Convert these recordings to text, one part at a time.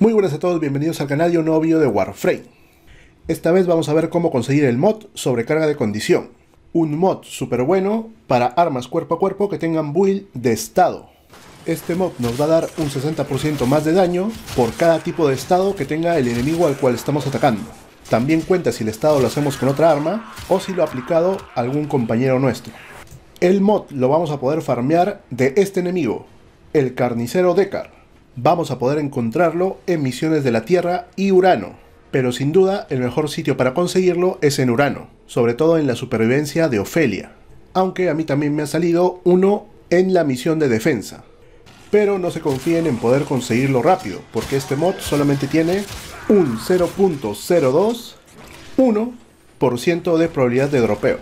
Muy buenas a todos, bienvenidos al canal Yo un de Warframe. Esta vez vamos a ver cómo conseguir el mod sobrecarga de condición. Un mod súper bueno para armas cuerpo a cuerpo que tengan build de estado. Este mod nos va a dar un 60% más de daño por cada tipo de estado que tenga el enemigo al cual estamos atacando. También cuenta si el estado lo hacemos con otra arma o si lo ha aplicado algún compañero nuestro. El mod lo vamos a poder farmear de este enemigo, el carnicero Dekar vamos a poder encontrarlo en misiones de la Tierra y Urano. Pero sin duda, el mejor sitio para conseguirlo es en Urano, sobre todo en la supervivencia de Ofelia. Aunque a mí también me ha salido uno en la misión de defensa. Pero no se confíen en poder conseguirlo rápido, porque este mod solamente tiene un 0.021% de probabilidad de dropeo.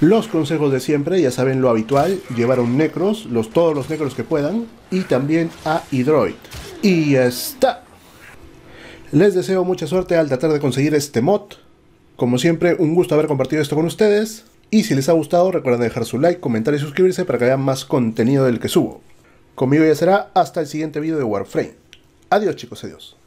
Los consejos de siempre, ya saben lo habitual, llevar un Necros, los, todos los Necros que puedan, y también a Hydroid. Y ya está. Les deseo mucha suerte al tratar de conseguir este mod. Como siempre, un gusto haber compartido esto con ustedes. Y si les ha gustado, recuerden dejar su like, comentar y suscribirse para que vean más contenido del que subo. Conmigo ya será hasta el siguiente video de Warframe. Adiós chicos, adiós.